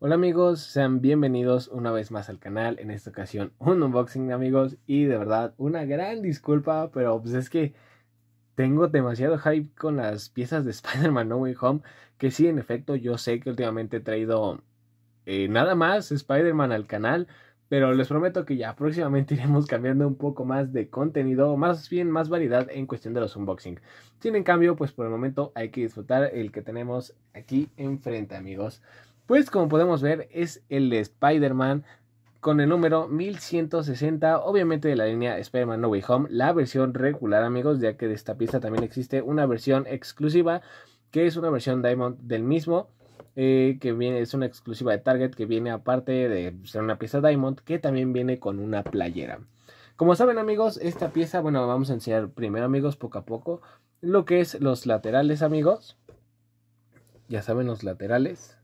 Hola amigos, sean bienvenidos una vez más al canal, en esta ocasión un unboxing amigos y de verdad una gran disculpa, pero pues es que tengo demasiado hype con las piezas de Spider-Man No Way Home, que sí en efecto yo sé que últimamente he traído eh, nada más Spider-Man al canal, pero les prometo que ya próximamente iremos cambiando un poco más de contenido, más bien más variedad en cuestión de los unboxing. Sin en cambio, pues por el momento hay que disfrutar el que tenemos aquí enfrente amigos. Pues como podemos ver es el de Spider-Man con el número 1160, obviamente de la línea Spider-Man No Way Home, la versión regular amigos, ya que de esta pieza también existe una versión exclusiva, que es una versión Diamond del mismo, eh, que viene, es una exclusiva de Target, que viene aparte de ser una pieza Diamond, que también viene con una playera. Como saben amigos, esta pieza, bueno, vamos a enseñar primero amigos poco a poco, lo que es los laterales amigos, ya saben los laterales,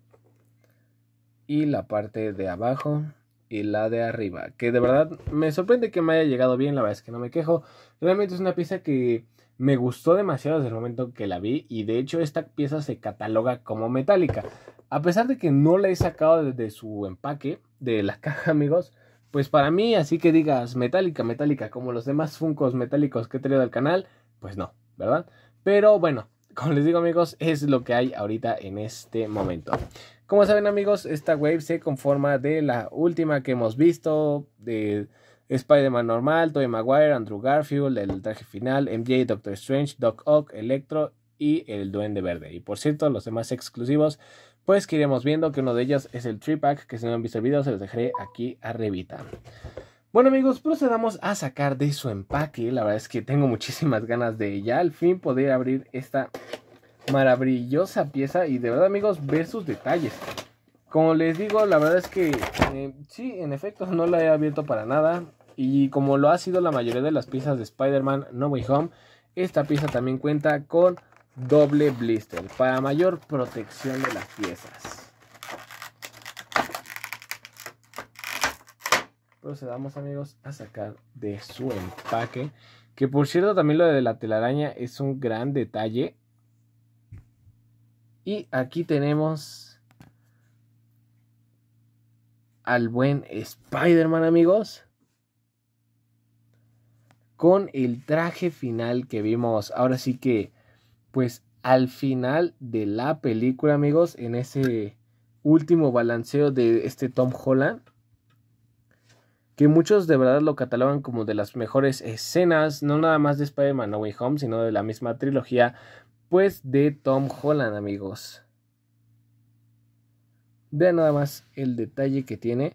y la parte de abajo y la de arriba. Que de verdad me sorprende que me haya llegado bien, la verdad es que no me quejo. Realmente es una pieza que me gustó demasiado desde el momento que la vi y de hecho esta pieza se cataloga como metálica. A pesar de que no la he sacado Desde su empaque, de la caja amigos, pues para mí así que digas metálica, metálica, como los demás funcos metálicos que he traído al canal, pues no, ¿verdad? Pero bueno, como les digo amigos, es lo que hay ahorita en este momento. Como saben amigos, esta wave se conforma de la última que hemos visto, de Spider-Man normal, Tobey Maguire, Andrew Garfield, el traje final, MJ, Doctor Strange, Doc Ock, Electro y el Duende Verde. Y por cierto, los demás exclusivos, pues que iremos viendo que uno de ellos es el Tripack, que si no han visto el video se los dejaré aquí arribita. Bueno amigos, procedamos a sacar de su empaque. La verdad es que tengo muchísimas ganas de ya al fin poder abrir esta maravillosa pieza y de verdad amigos ver sus detalles. Como les digo, la verdad es que Si eh, sí, en efecto, no la he abierto para nada. Y como lo ha sido la mayoría de las piezas de Spider-Man No Way Home, esta pieza también cuenta con doble blister para mayor protección de las piezas. Procedamos amigos a sacar de su empaque. Que por cierto también lo de la telaraña es un gran detalle y aquí tenemos al buen Spider-Man, amigos. Con el traje final que vimos. Ahora sí que, pues al final de la película, amigos, en ese último balanceo de este Tom Holland. Que muchos de verdad lo catalogan como de las mejores escenas, no nada más de Spider-Man No Way Home, sino de la misma trilogía, de Tom Holland, amigos. Vean nada más el detalle que tiene.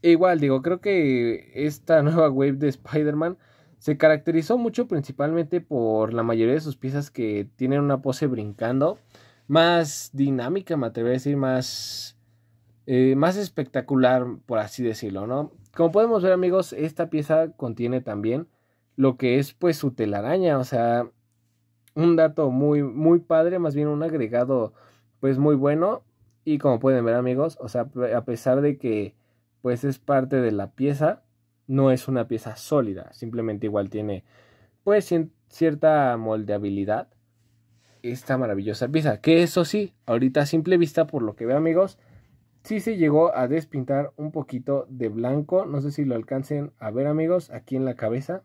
E igual, digo, creo que esta nueva wave de Spider-Man se caracterizó mucho principalmente por la mayoría de sus piezas que tienen una pose brincando. Más dinámica, me atrevería a decir, más, eh, más espectacular, por así decirlo, ¿no? Como podemos ver, amigos, esta pieza contiene también lo que es pues su telaraña, o sea, un dato muy, muy padre, más bien un agregado pues muy bueno. Y como pueden ver amigos, o sea, a pesar de que pues es parte de la pieza, no es una pieza sólida, simplemente igual tiene pues cierta moldeabilidad esta maravillosa pieza. Que eso sí, ahorita a simple vista, por lo que veo amigos, sí se llegó a despintar un poquito de blanco. No sé si lo alcancen a ver amigos, aquí en la cabeza.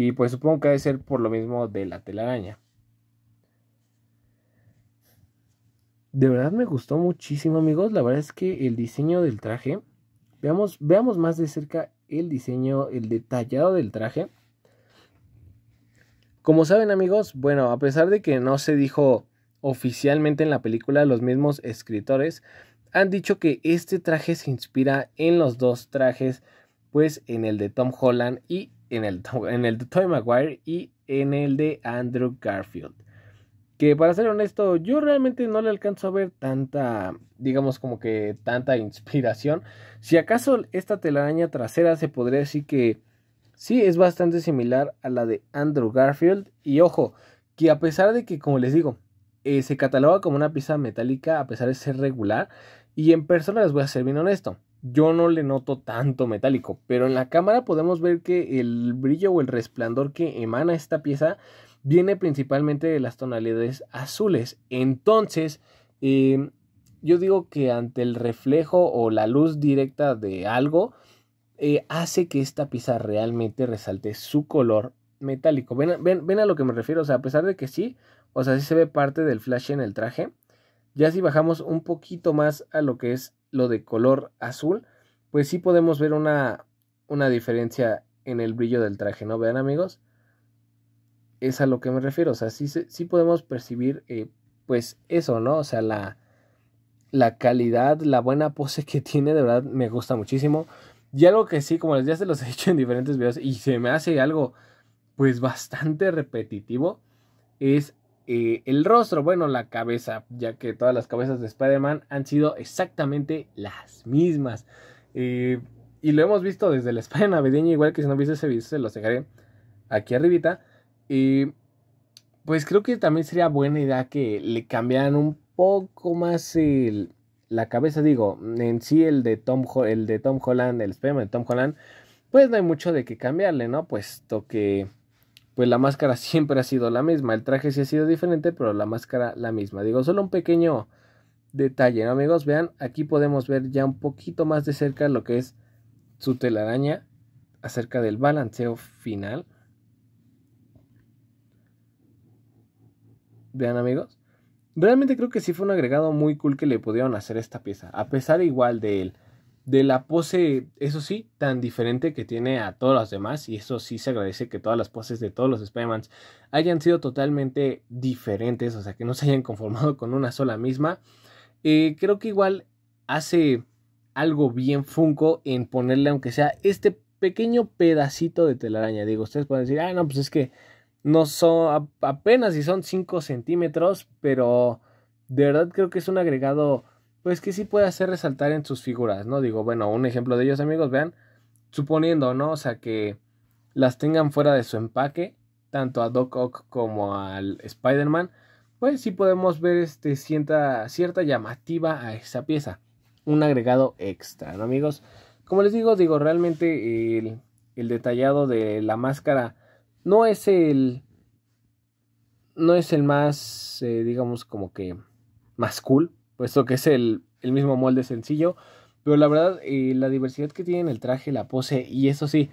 Y pues supongo que debe ser por lo mismo de la telaraña. De verdad me gustó muchísimo, amigos. La verdad es que el diseño del traje. Veamos, veamos más de cerca el diseño, el detallado del traje. Como saben, amigos, bueno, a pesar de que no se dijo oficialmente en la película, los mismos escritores han dicho que este traje se inspira en los dos trajes, pues en el de Tom Holland y en el, en el de Toy Maguire y en el de Andrew Garfield. Que para ser honesto, yo realmente no le alcanzo a ver tanta, digamos como que tanta inspiración. Si acaso esta telaraña trasera se podría decir que sí es bastante similar a la de Andrew Garfield. Y ojo, que a pesar de que, como les digo, eh, se cataloga como una pieza metálica, a pesar de ser regular, y en persona les voy a ser bien honesto yo no le noto tanto metálico, pero en la cámara podemos ver que el brillo o el resplandor que emana esta pieza viene principalmente de las tonalidades azules. Entonces, em, yo digo que ante el reflejo o la luz directa de algo, eh, hace que esta pieza realmente resalte su color metálico. Ven, ven, ven a lo que me refiero, o sea, a pesar de que sí, o sea, sí se ve parte del flash en el traje, ya si bajamos un poquito más a lo que es lo de color azul, pues sí podemos ver una, diferencia en el brillo del traje, ¿no? Vean amigos, es a lo que me refiero, o sea, sí, sí podemos percibir eh, pues eso, ¿no? O sea, la, la calidad, la buena pose que tiene, de verdad me gusta muchísimo. Y algo que sí, como ya se los he dicho en diferentes videos, y se me hace algo pues bastante repetitivo, es eh, el rostro, bueno, la cabeza, ya que todas las cabezas de Spider-Man han sido exactamente las mismas. Eh, y lo hemos visto desde la España navideña, igual que si no viste ese video, se los dejaré aquí arribita. y eh, pues creo que también sería buena idea que le cambiaran un poco más la cabeza, digo, en sí el de Tom, el de Tom Holland, el Spider-Man de Tom Holland, pues no hay mucho de qué cambiarle, ¿no? Puesto que pues la máscara siempre ha sido la misma. El traje sí ha sido diferente, pero la máscara la misma. Digo, solo un pequeño detalle, amigos? Vean, aquí podemos ver ya un poquito más de cerca lo que es su telaraña acerca del balanceo final. Vean, amigos. Realmente creo que sí fue un agregado muy cool que le pudieron hacer esta pieza. A pesar igual de él de la pose, eso sí, tan diferente que tiene a todas las demás, y eso sí se agradece que todas las poses de todos los spider hayan sido totalmente diferentes, o sea, que no se hayan conformado con una sola misma. Eh, creo que igual hace algo bien Funko en ponerle, aunque sea este pequeño pedacito de telaraña. Digo, ustedes pueden decir, ah, no, pues es que no son, apenas si son 5 centímetros, pero de verdad creo que es un agregado pues que sí puede hacer resaltar en sus figuras, ¿no? Digo, bueno, un ejemplo de ellos, amigos, vean, suponiendo, ¿no? O sea, que las tengan fuera de su empaque, tanto a Doc Ock como al Spider-Man, pues sí podemos ver este, cierta, cierta llamativa a esa pieza. Un agregado extra, ¿no, amigos? Como les digo, digo, realmente el, detallado de la máscara no es el... No es el más, eh, digamos, como que más cool, puesto que es el, el mismo molde sencillo. Pero la verdad, eh, la diversidad que tiene el traje, la pose y eso sí,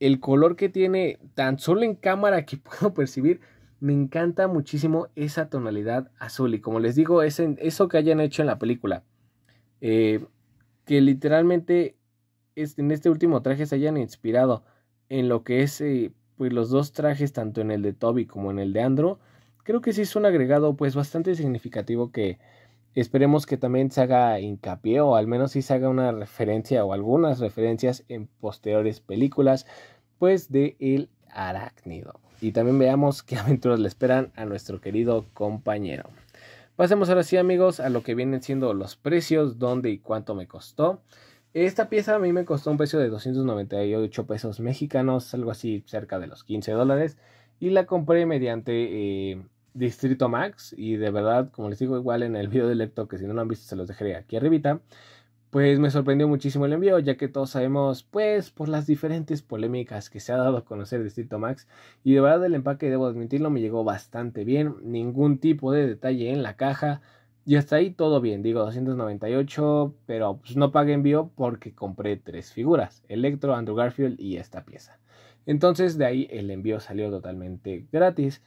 el color que tiene tan solo en cámara que puedo percibir, me encanta muchísimo esa tonalidad azul. Y como les digo, es eso que hayan hecho en la película. Eh, que literalmente en este último traje se hayan inspirado en lo que es eh, pues los dos trajes, tanto en el de Toby como en el de Andro. Creo que sí es un agregado pues bastante significativo que, Esperemos que también se haga hincapié o al menos si se haga una referencia o algunas referencias en posteriores películas, pues de El Arácnido. Y también veamos qué aventuras le esperan a nuestro querido compañero. Pasemos ahora sí amigos a lo que vienen siendo los precios, dónde y cuánto me costó. Esta pieza a mí me costó un precio de 298 pesos mexicanos, algo así cerca de los 15 dólares. Y la compré mediante eh, Distrito Max y de verdad, como les digo igual en el video de Electro que si no lo han visto se los dejaré aquí arribita, pues me sorprendió muchísimo el envío, ya que todos sabemos, pues, por las diferentes polémicas que se ha dado a conocer Distrito Max, y de verdad el empaque, debo admitirlo, me llegó bastante bien, ningún tipo de detalle en la caja, y hasta ahí todo bien, digo 298, pero pues, no pagué envío porque compré tres figuras, Electro, Andrew Garfield y esta pieza. Entonces de ahí el envío salió totalmente gratis.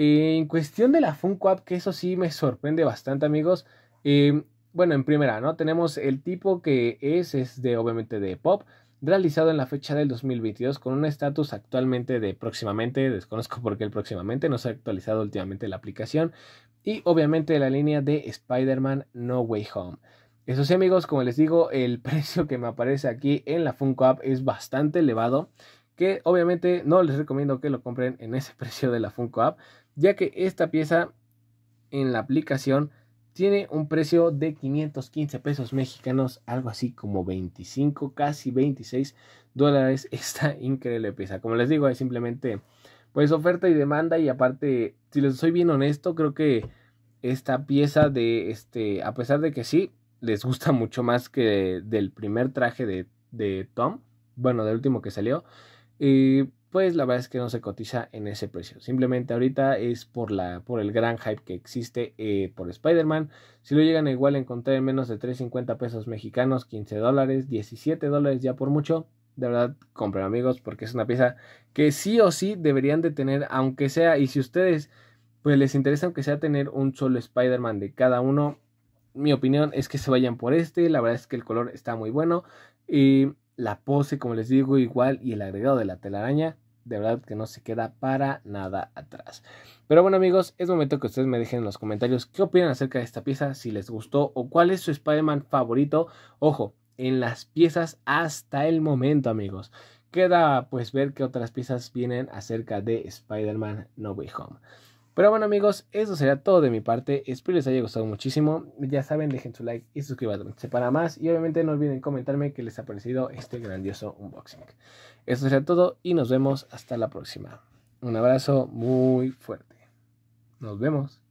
Eh, en cuestión de la Funko App, que eso sí me sorprende bastante, amigos. Eh, bueno, en primera, ¿no? Tenemos el tipo que es, es de obviamente de pop, realizado en la fecha del 2022 con un estatus actualmente de próximamente, desconozco por qué el próximamente, no se ha actualizado últimamente la aplicación, y obviamente la línea de Spider-Man No Way Home. Eso sí amigos, como les digo, el precio que me aparece aquí en la Funko App es bastante elevado, que obviamente no les recomiendo que lo compren en ese precio de la Funko App, ya que esta pieza en la aplicación tiene un precio de 515 pesos mexicanos, algo así como 25, casi 26 dólares esta increíble pieza. Como les digo, es simplemente pues oferta y demanda y aparte, si les soy bien honesto, creo que esta pieza de este, a pesar de que sí, les gusta mucho más que del primer traje de, de Tom, bueno, del último que salió, eh, pues la verdad es que no se cotiza en ese precio. Simplemente ahorita es por, la, por el gran hype que existe eh, por Spider-Man. Si lo llegan a igual a encontrar en menos de 3.50 pesos mexicanos, 15 dólares, 17 dólares ya por mucho. De verdad, compren amigos porque es una pieza que sí o sí deberían de tener, aunque sea, y si ustedes pues les interesa aunque sea tener un solo Spider-Man de cada uno, mi opinión es que se vayan por este, la verdad es que el color está muy bueno. Y la pose, como les digo, igual y el agregado de la telaraña, de verdad que no se queda para nada atrás. Pero bueno amigos, es momento que ustedes me dejen en los comentarios qué opinan acerca de esta pieza, si les gustó o cuál es su Spider-Man favorito. Ojo, en las piezas hasta el momento amigos. Queda pues ver qué otras piezas vienen acerca de Spider-Man No Way Home. Pero bueno amigos, eso será todo de mi parte. Espero les haya gustado muchísimo. Ya saben, dejen su like y suscríbanse para más. Y obviamente no olviden comentarme qué les ha parecido este grandioso unboxing. Eso será todo y nos vemos hasta la próxima. Un abrazo muy fuerte. Nos vemos.